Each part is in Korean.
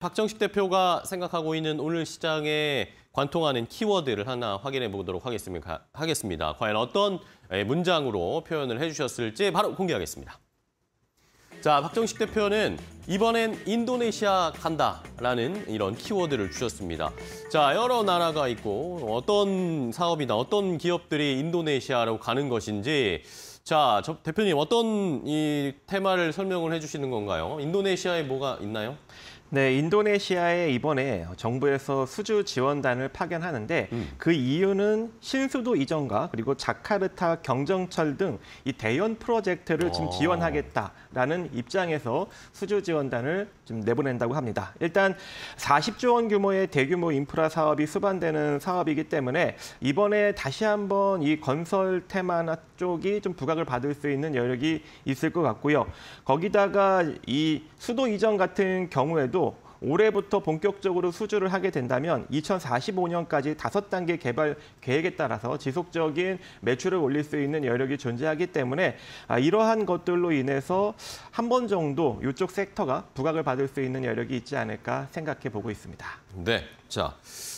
박정식 대표가 생각하고 있는 오늘 시장에 관통하는 키워드를 하나 확인해 보도록 하겠습니다. 하겠습니다. 과연 어떤 예, 문장으로 표현을 해주셨을지 바로 공개하겠습니다. 자, 박정식 대표는 이번엔 인도네시아 간다라는 이런 키워드를 주셨습니다. 자, 여러 나라가 있고 어떤 사업이나 어떤 기업들이 인도네시아로 가는 것인지 자, 대표님 어떤 이 테마를 설명을 해주시는 건가요? 인도네시아에 뭐가 있나요? 네, 인도네시아에 이번에 정부에서 수주 지원단을 파견하는데 음. 그 이유는 신수도 이전과 그리고 자카르타 경정철 등 이 대연 프로젝트를 오. 지금 어. 지원하겠다라는 입장에서 수주 지원단을 지금 내보낸다고 합니다. 일단 40조 원 규모의 대규모 인프라 사업이 수반되는 사업이기 때문에 이번에 다시 한번 이 건설 테마 쪽이 좀 부각을 받을 수 있는 여력이 있을 것 같고요. 거기다가 이 수도 이전 같은 경우에도 올해부터 본격적으로 수주를 하게 된다면 2045년까지 다섯 단계 개발 계획에 따라서 지속적인 매출을 올릴 수 있는 여력이 존재하기 때문에 아, 이러한 것들로 인해서 한 번 정도 이쪽 섹터가 부각을 받을 수 있는 여력이 있지 않을까 생각해 보고 있습니다. 네. 자,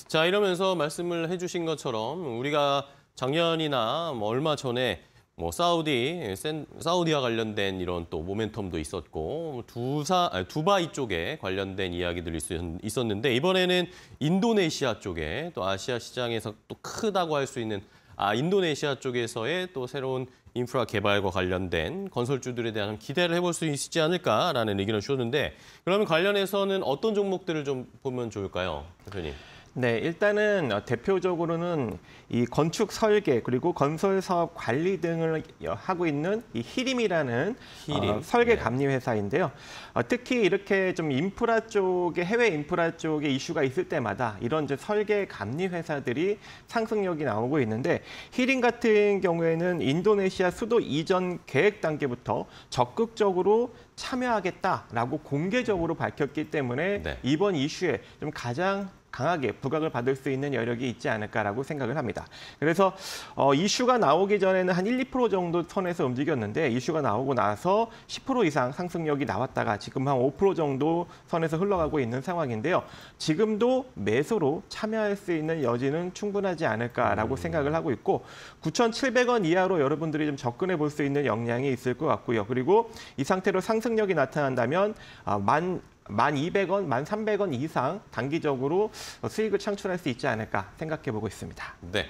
자 이러면서 말씀을 해주신 것처럼 우리가 작년이나 뭐 얼마 전에 뭐 사우디, 사우디와 관련된 이런 또 모멘텀도 있었고 뭐 두사 아, 두바이 쪽에 관련된 이야기들이 있었는데 이번에는 인도네시아 쪽에 또 아시아 시장에서 또 크다고 할 수 있는 아 인도네시아 쪽에서의 또 새로운 인프라 개발과 관련된 건설주들에 대한 기대를 해볼 수 있지 않을까라는 의견을 주었는데 그러면 관련해서는 어떤 종목들을 좀 보면 좋을까요, 대표님? 네, 일단은 어, 대표적으로는 이 건축 설계 그리고 건설 사업 관리 등을 하고 있는 이 히림이라는 히림. 어, 설계 네. 감리 회사인데요. 어, 특히 이렇게 좀 인프라 쪽에 해외 인프라 쪽에 이슈가 있을 때마다 이런 이제 설계 감리 회사들이 상승력이 나오고 있는데 히림 같은 경우에는 인도네시아 수도 이전 계획 단계부터 적극적으로 참여하겠다라고 공개적으로 밝혔기 때문에 네. 이번 이슈에 좀 가장 강하게 부각을 받을 수 있는 여력이 있지 않을까라고 생각을 합니다. 그래서 어, 이슈가 나오기 전에는 한 1, 2% 정도 선에서 움직였는데 이슈가 나오고 나서 10% 이상 상승력이 나왔다가 지금 한 5% 정도 선에서 흘러가고 있는 상황인데요. 지금도 매수로 참여할 수 있는 여지는 충분하지 않을까라고 음. 생각을 하고 있고 9,700원 이하로 여러분들이 좀 접근해 볼 수 있는 역량이 있을 것 같고요. 그리고 이 상태로 상승력이 나타난다면 아, 만 만2 0 0원만3 0 0원 이상 단기적으로 수익을 창출할 수 있지 않을까 생각해 보고 있습니다. 네.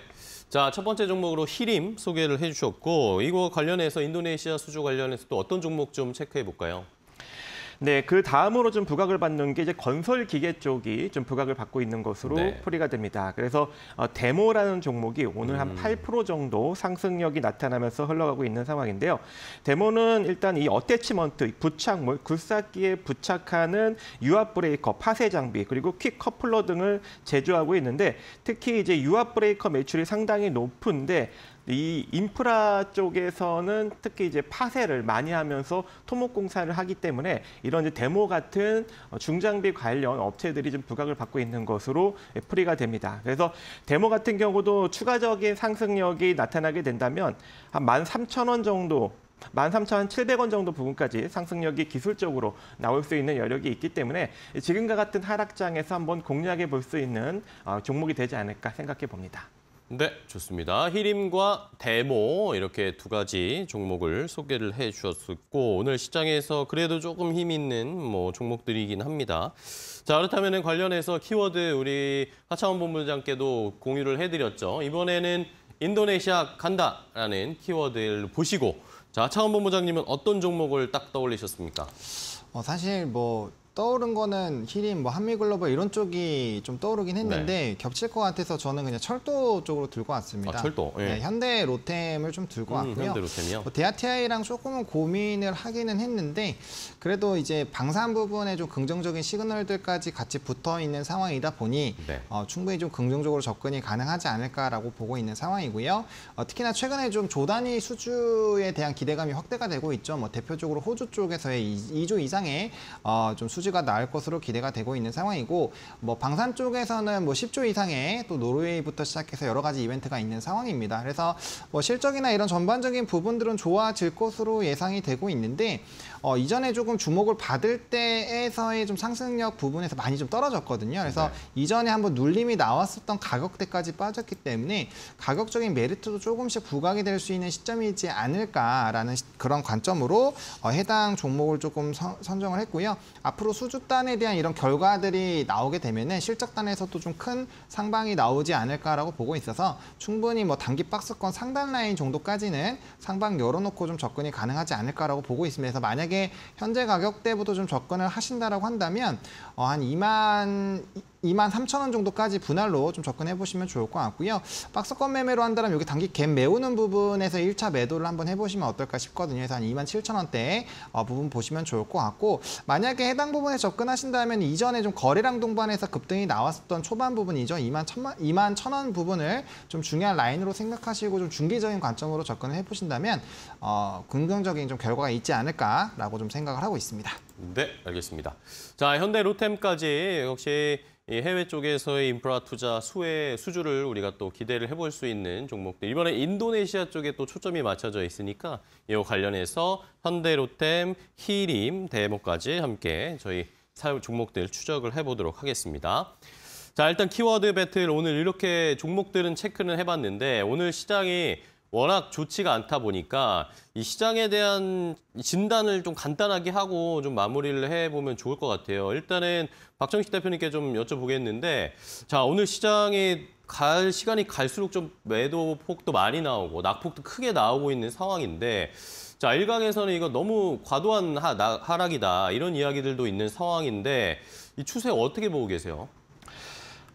자, 첫 번째 종목으로 히림 소개를 해 주셨고 이거 관련해서 인도네시아 수주 관련해서 또 어떤 종목 좀 체크해 볼까요? 네, 그 다음으로 좀 부각을 받는 게 이제 건설 기계 쪽이 좀 부각을 받고 있는 것으로 네. 풀이가 됩니다. 그래서 어, 데모라는 종목이 오늘 음. 한8% 정도 상승력이 나타나면서 흘러가고 있는 상황인데요. 데모는 일단 이 어태치먼트, 부착물, 굴삭기에 부착하는 유압 브레이커, 파쇄 장비, 그리고 퀵 커플러 등을 제조하고 있는데 특히 이제 유압 브레이커 매출이 상당히 높은데 이 인프라 쪽에서는 특히 이제 파쇄를 많이 하면서 토목 공사를 하기 때문에 이런 이제 데모 같은 어, 중장비 관련 업체들이 좀 부각을 받고 있는 것으로 풀이가 됩니다. 그래서 데모 같은 경우도 추가적인 상승력이 나타나게 된다면 한 13,000원 정도 13,700원 정도 부분까지 상승력이 기술적으로 나올 수 있는 여력이 있기 때문에 지금과 같은 하락장에서 한번 공략해 볼 수 있는 어, 종목이 되지 않을까 생각해 봅니다. 네, 좋습니다. 히림과 데모 이렇게 두 가지 종목을 소개를 해주셨고 오늘 시장에서 그래도 조금 힘 있는 뭐 종목들이긴 합니다. 자 그렇다면 관련해서 키워드 우리 하창원 본부장께도 공유를 해드렸죠. 이번에는 인도네시아 간다라는 키워드를 보시고 자 하창원 본부장님은 어떤 종목을 딱 떠올리셨습니까? 어, 사실 뭐 떠오른 거는 히림, 뭐 한미글로벌 이런 쪽이 좀 떠오르긴 했는데 네. 겹칠 것 같아서 저는 그냥 철도 쪽으로 들고 왔습니다. 아, 철도. 예. 네, 현대 로템을 좀 들고 음, 왔고요. 현대 로템이요. 뭐 대아티아이랑 조금은 고민을 하기는 했는데 그래도 이제 방산 부분에 좀 긍정적인 시그널들까지 같이 붙어 있는 상황이다 보니 네. 어, 충분히 좀 긍정적으로 접근이 가능하지 않을까라고 보고 있는 상황이고요. 어, 특히나 최근에 좀 조단위 수주에 대한 기대감이 확대가 되고 있죠. 뭐 대표적으로 호주 쪽에서의 2, 조 이상의 어, 좀 수주 수지가 나을 것으로 기대가 되고 있는 상황이고 뭐 방산 쪽에서는 뭐 10조 이상의 또 노르웨이부터 시작해서 여러 가지 이벤트가 있는 상황입니다. 그래서 뭐 실적이나 이런 전반적인 부분들은 좋아질 것으로 예상이 되고 있는데 어, 이전에 조금 주목을 받을 때에서의 좀 상승력 부분에서 많이 좀 떨어졌거든요. 그래서 네. 이전에 한번 눌림이 나왔었던 가격대까지 빠졌기 때문에 가격적인 메리트도 조금씩 부각이 될 수 있는 시점이지 않을까라는 그런 관점으로 어, 해당 종목을 조금 선, 선정을 했고요. 앞으로 앞으로 수주단에 대한 이런 결과들이 나오게 되면은 실적단에서도 좀 큰 상방이 나오지 않을까라고 보고 있어서 충분히 뭐 단기 박스권 상단 라인 정도까지는 상방 열어놓고 좀 접근이 가능하지 않을까라고 보고 있으면서 만약에 현재 가격대부터 좀 접근을 하신다라고 한다면 어, 한 2만 23,000원 정도까지 분할로 좀 접근해 보시면 좋을 것 같고요. 박스권 매매로 한다면 여기 단기 갭 메우는 부분에서 1차 매도를 한번 해보시면 어떨까 싶거든요. 그래서 한 27,000원대 어, 부분 보시면 좋을 것 같고 만약에 해당 부분에 접근하신다면 이전에 좀 거래량 동반해서 급등이 나왔었던 초반 부분이죠. 21,000원 21, 부분을 좀 중요한 라인으로 생각하시고 좀 중기적인 관점으로 접근을 해보신다면 어, 긍정적인 좀 결과가 있지 않을까라고 좀 생각을 하고 있습니다. 네, 알겠습니다. 자, 현대 로템까지 역시 해외 쪽에서의 인프라 투자 수혜 수주를 우리가 또 기대를 해볼 수 있는 종목들. 이번에 인도네시아 쪽에 또 초점이 맞춰져 있으니까 이와 관련해서 현대로템, 히림, 대모까지 함께 저희 종목들 추적을 해보도록 하겠습니다. 자, 일단 키워드 배틀 오늘 이렇게 종목들은 체크는 해봤는데 오늘 시장이 워낙 좋지가 않다 보니까 이 시장에 대한 진단을 좀 간단하게 하고 좀 마무리를 해보면 좋을 것 같아요. 일단은 박정식 대표님께 좀 여쭤보겠는데 자 오늘 시장에 갈 시간이 갈수록 좀 매도 폭도 많이 나오고 낙폭도 크게 나오고 있는 상황인데 자 일각에서는 이거 너무 과도한 하, 락이다 이런 이야기들도 있는 상황인데 이 추세 어떻게 보고 계세요?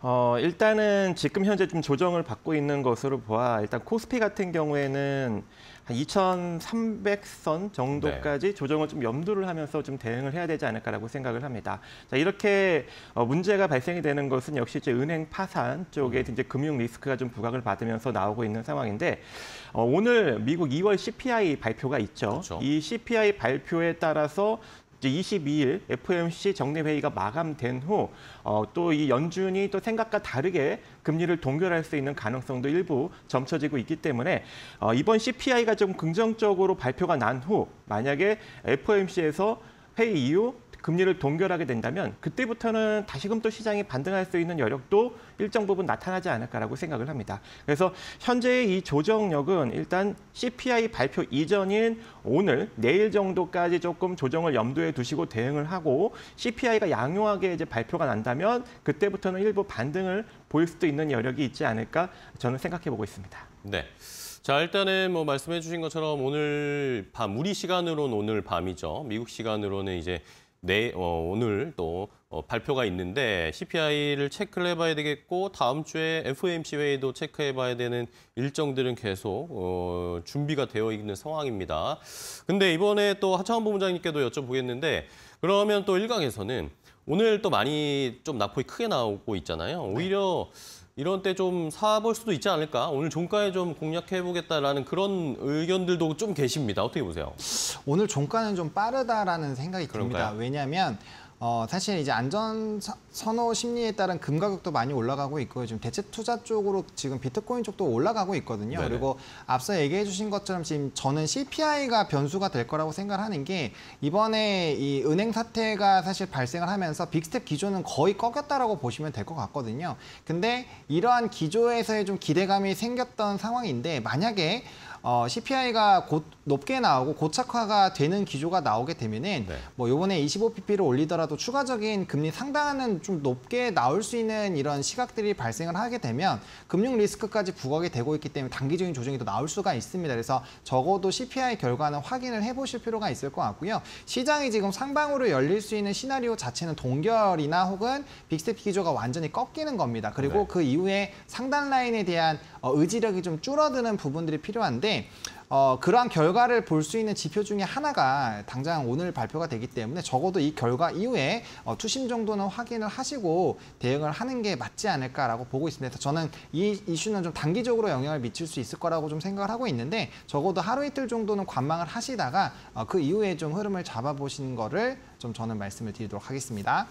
어, 일단은 지금 현재 좀 조정을 받고 있는 것으로 보아 일단 코스피 같은 경우에는 한 2,300선 정도까지 네. 조정을 좀 염두를 하면서 좀 대응을 해야 되지 않을까라고 생각을 합니다. 자, 이렇게 어, 문제가 발생이 되는 것은 역시 이제 은행 파산 쪽에 음. 이제 금융 리스크가 좀 부각을 받으면서 나오고 있는 상황인데 어, 오늘 미국 2월 CPI 발표가 있죠. 그렇죠. 이 CPI 발표에 따라서 이제 22일 FOMC 정례 회의가 마감된 후 어, 또 이 연준이 또 생각과 다르게 금리를 동결할 수 있는 가능성도 일부 점쳐지고 있기 때문에 어, 이번 CPI가 좀 긍정적으로 발표가 난 후 만약에 FOMC에서 회의 이후 금리를 동결하게 된다면 그때부터는 다시금 또 시장이 반등할 수 있는 여력도 일정 부분 나타나지 않을까라고 생각을 합니다. 그래서 현재의 이 조정력은 일단 CPI 발표 이전인 오늘 내일 정도까지 조금 조정을 염두에 두시고 대응을 하고 CPI가 양호하게 이제 발표가 난다면 그때부터는 일부 반등을 보일 수도 있는 여력이 있지 않을까 저는 생각해 보고 있습니다. 네. 자, 일단은 뭐 말씀해 주신 것처럼 오늘 밤, 우리 시간으로는 오늘 밤이죠. 미국 시간으로는 이제 네, 어, 오늘 또 어, 발표가 있는데 CPI를 체크를 해봐야 되겠고 다음 주에 FOMC 회의도 체크해봐야 되는 일정들은 계속 어, 준비가 되어 있는 상황입니다. 근데 이번에 또 하창원 부부장님께도 여쭤보겠는데 그러면 또 일각에서는 오늘 또 많이 좀 낙폭이 크게 나오고 있잖아요. 오히려 네. 이런 때 좀 사볼 수도 있지 않을까? 오늘 종가에 좀 공략해보겠다라는 그런 의견들도 좀 계십니다. 어떻게 보세요? 오늘 종가는 좀 빠르다라는 생각이 그런가요? 듭니다. 왜냐하면 어, 사실 이제 안전 선호 심리에 따른 금 가격도 많이 올라가고 있고요. 지금 대체 투자 쪽으로 지금 비트코인 쪽도 올라가고 있거든요. 네네. 그리고 앞서 얘기해 주신 것처럼 지금 저는 CPI가 변수가 될 거라고 생각하는 게 이번에 이 은행 사태가 사실 발생을 하면서 빅스텝 기조는 거의 꺾였다라고 보시면 될 것 같거든요. 근데 이러한 기조에서의 좀 기대감이 생겼던 상황인데 만약에 어, CPI가 곧 높게 나오고 고착화가 되는 기조가 나오게 되면은 네. 뭐 요번에 25pp를 올리더라도 추가적인 금리 상당하는좀 높게 나올 수 있는 이런 시각들이 발생을 하게 되면 금융 리스크까지 부각이 되고 있기 때문에 단기적인 조정이 더 나올 수가 있습니다. 그래서 적어도 CPI 결과는 확인을 해보실 필요가 있을 것 같고요. 시장이 지금 상방으로 열릴 수 있는 시나리오 자체는 동결이나 혹은 빅스텝 기조가 완전히 꺾이는 겁니다. 그리고 네. 그 이후에 상단 라인에 대한 어, 의지력이 좀 줄어드는 부분들이 필요한데 어, 그러한 결과를 볼 수 있는 지표 중에 하나가 당장 오늘 발표가 되기 때문에 적어도 이 결과 이후에 어, 투심 정도는 확인을 하시고 대응을 하는 게 맞지 않을까라고 보고 있습니다. 저는 이 이슈는 좀 단기적으로 영향을 미칠 수 있을 거라고 좀 생각을 하고 있는데 적어도 하루 이틀 정도는 관망을 하시다가 어, 그 이후에 좀 흐름을 잡아보신 거를 좀 저는 말씀을 드리도록 하겠습니다.